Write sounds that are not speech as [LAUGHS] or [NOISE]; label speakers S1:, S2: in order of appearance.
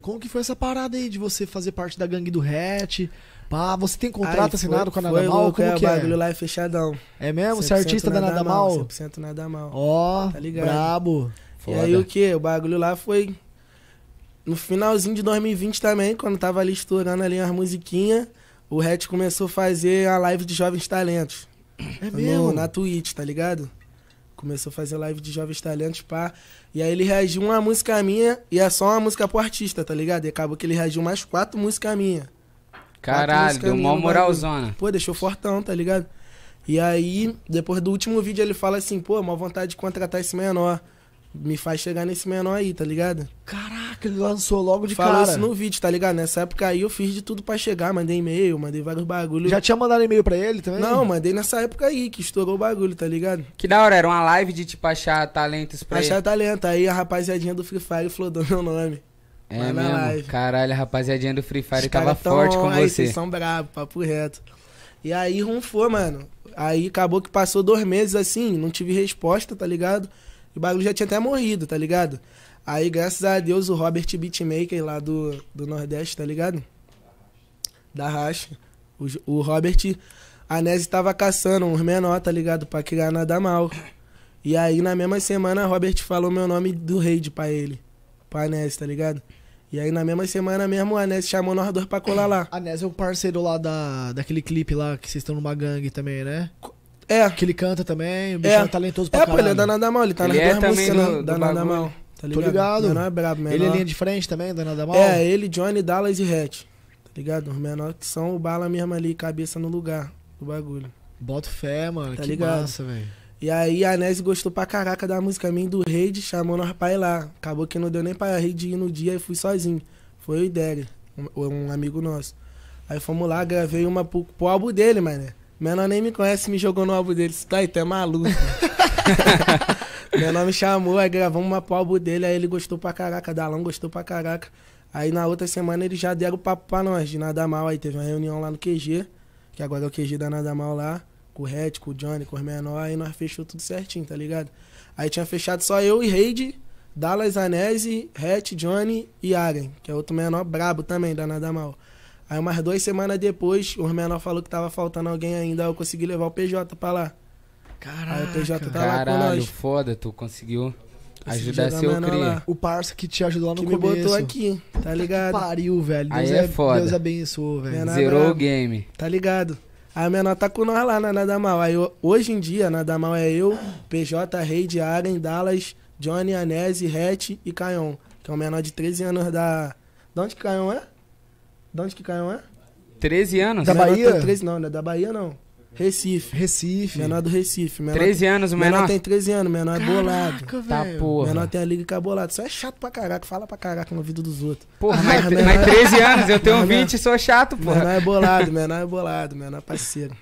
S1: Como que foi essa parada aí de você fazer parte da gangue do Hatch? Pá, você tem contrato Ai, assinado foi, com a Nada Mal? Como é, que é? bagulho lá
S2: é fechadão.
S1: É mesmo? Você é artista da Nada Mal?
S2: 100% Nada Mal. Ó, oh, tá ligado? brabo. Foda. E aí o que? O bagulho lá foi no finalzinho de 2020 também, quando tava ali estourando ali umas musiquinhas, o Hatch começou a fazer a live de jovens talentos. É mesmo? No, na Twitch, tá ligado? Começou a fazer live de jovens talentos, pá. E aí ele reagiu uma música minha e é só uma música pro artista, tá ligado? E acabou que ele reagiu mais quatro músicas minha. Caralho, deu uma moralzona. Pô, deixou fortão, tá ligado? E aí, depois do último vídeo, ele fala assim, pô, uma vontade de contratar esse menor. Me faz chegar nesse menor aí, tá ligado? Caralho que ele lançou logo de Falou cara. isso no vídeo, tá ligado? Nessa época aí eu fiz de tudo pra chegar, mandei e-mail, mandei vários bagulhos. Já tinha mandado e-mail pra ele também? Não, mandei nessa época aí, que estourou o bagulho, tá ligado? Que da hora, era uma live de tipo achar talentos pra Achar ele. talento, aí a rapaziadinha do Free Fire falou do meu nome. É Mas mesmo? Live. Caralho, a rapaziadinha do Free Fire Os tava tão... forte com aí, você. Vocês são bravos, papo reto. E aí rumfou, mano. Aí acabou que passou dois meses assim, não tive resposta, tá ligado? E o bagulho já tinha até morrido, tá ligado? Aí, graças a Deus, o Robert Beatmaker lá do, do Nordeste, tá ligado? Da racha. O, o Robert, a Nese tava caçando uns menor, tá ligado? Pra criar nada mal. E aí, na mesma semana, Robert falou meu nome do raid pra ele. Pra Nese, tá ligado? E aí
S1: na mesma semana mesmo a Nese chamou nós dois pra colar lá. A Nese é o parceiro lá da, daquele clipe lá que vocês estão numa gangue também, né? É. Que ele canta também, o bicho é, é talentoso pra é, caralho. É, pô, ele é da Nada Mal, ele tá ele nas é duas músicas né? do, da do Nada bagulho. Mal. Tá ligado? Tô ligado. Menor é brabo, menor. Ele é linha de frente também, Daniel da Mal? É,
S2: ele, Johnny, Dallas e Hatch. Tá ligado? Os menores que são o bala mesmo ali, cabeça no lugar
S1: do bagulho. Boto fé, mano. Tá que ligado? massa, velho.
S2: E aí a Nes gostou pra caraca da música minha do Raid, chamou nós pra ir lá. Acabou que não deu nem pra Raid ir no dia e fui sozinho. Foi o Idery, um, um, amigo nosso. Aí fomos lá, gravei uma pro, pro álbum dele, mano. Menor nem me conhece, me jogou no álbum dele. Tá aí, tu é maluco. [LAUGHS] Meu nome chamou, aí gravamos uma pro álbum dele, aí ele gostou pra caraca, Dalão gostou pra caraca. Aí na outra semana eles já deram papo pra nós, de nada mal. Aí teve uma reunião lá no QG, que agora é o QG da Nada Mal lá, com o Red, com o Johnny, com os menor, aí nós fechou tudo certinho, tá ligado? Aí tinha fechado só eu e Reid, Dallas Anese, Red, Johnny e Aren, que é outro menor brabo também, da Nada Mal. Aí umas duas semanas depois, o menor falou que tava faltando alguém ainda, eu consegui levar o PJ pra lá. Caralho, o PJ tá caralho, lá com foda, tu conseguiu ajudar seu cria.
S1: O parça que te ajudou lá no que começo. me botou aqui, tá ligado? Que pariu, velho. Deus Aí é, é foda. Deus abençoou, velho. Zerou é o game. Tá ligado?
S2: Aí a menor tá com nós lá na né? Nada Mal. Aí hoje em dia, Nada Mal é eu, PJ, Rei, Aren, Dallas, Johnny, Anese, Hatch e Caion. Que é o menor de 13 anos da... De onde que Caion é? De onde que Caion é?
S1: 13 anos? Da Bahia? 13
S2: não, não é da Bahia não. Recife. Recife. Menor do Recife. Menor, 13 anos, o menor. Menor tem 13 anos, menor é bolado. Tá porra. Menor tem a liga que é bolado. Só é chato pra caraca, fala pra caraca na vida dos outros. Porra, mas, mas, menor... mas 13 [LAUGHS] anos, eu tenho menor, 20 e sou chato, porra. Menor é bolado, menor é bolado, menor é parceiro.